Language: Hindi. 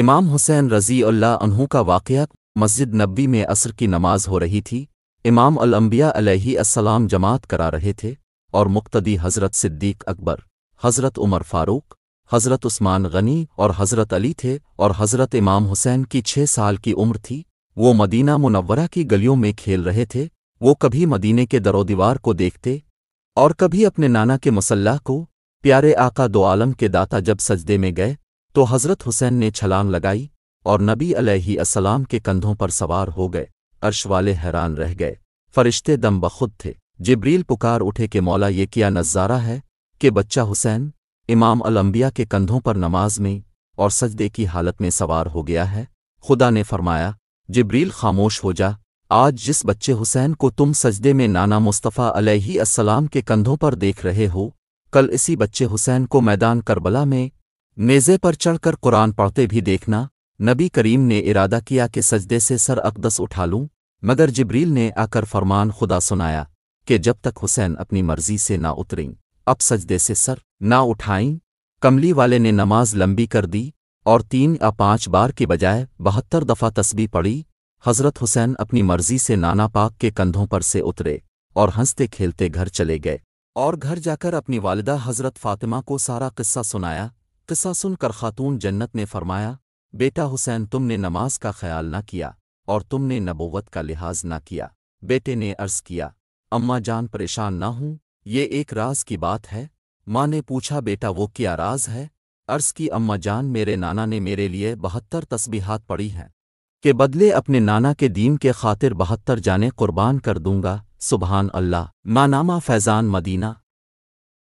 इमाम हुसैन रजी अल्लाह का वाक़ मस्जिद नब्बी में असर की नमाज हो रही थी इमाम अलम्बिया अलैहिस्सलाम जमात करा रहे थे और मुक्तदी हज़रत सिद्दीक अकबर हज़रत उमर फ़ारूक हज़रत उस्मान गनी और हज़रत अली थे और हज़रत इमाम हुसैन की छः साल की उम्र थी वो मदीना मुनव्वरा की गलियों में खेल रहे थे वो कभी मदीने के दरोदीवार को देखते और कभी अपने नाना के मुसल्ला को प्यारे आका दो आलम के दाता जब सजदे में गए तो हज़रत हुसैन ने छलांग लगाई और नबी अलैहि असलाम के कंधों पर सवार हो गए अर्श वाले हैरान रह गए फरिश्ते दम बखुद थे जिब्रील पुकार उठे के मौला ये किया नज़ारा है कि बच्चा हुसैन इमाम अलम्बिया के कंधों पर नमाज में और सजदे की हालत में सवार हो गया है खुदा ने फरमाया जिब्रील खामोश हो जा आज जिस बच्चे हुसैन को तुम सजदे में नाना मुस्तफ़ा अलैहि अस्सलाम के कंधों पर देख रहे हो कल इसी बच्चे हुसैन को मैदान करबला में मेज़े पर चढ़कर कुरान पढ़ते भी देखना नबी करीम ने इरादा किया कि सजदे से सर अकदस उठा लूं मगर जिब्रील ने आकर फरमान खुदा सुनाया कि जब तक हुसैन अपनी मर्जी से ना उतरें अब सजदे से सर ना उठाएं कमली वाले ने नमाज लंबी कर दी और तीन या पाँच बार के बजाय बहत्तर दफ़ा तस्बी पड़ी हज़रत हुसैन अपनी मर्जी से नाना पाक के कंधों पर से उतरे और हंसते खेलते घर चले गए और घर जाकर अपनी वालदा हज़रत फ़ातिमा को सारा किस्सा सुनाया किस्सा सुनकर खातून जन्नत ने फरमाया बेटा हुसैन तुमने नमाज का ख्याल न किया और तुमने नबोवत का लिहाज न किया बेटे ने अर्ज़ किया अम्मा जान परेशान ना हूं ये एक राज की बात है माँ ने पूछा बेटा वो क्या राज है अर्ज़ की अम्मा जान मेरे नाना ने मेरे लिए बहत्तर तस्बीहात पढ़ी हैं के बदले अपने नाना के दीन के खातिर बहत्तर जाने कुर्बान कर दूंगा सुबहान अल्लाह मानामा फैज़ान मदीना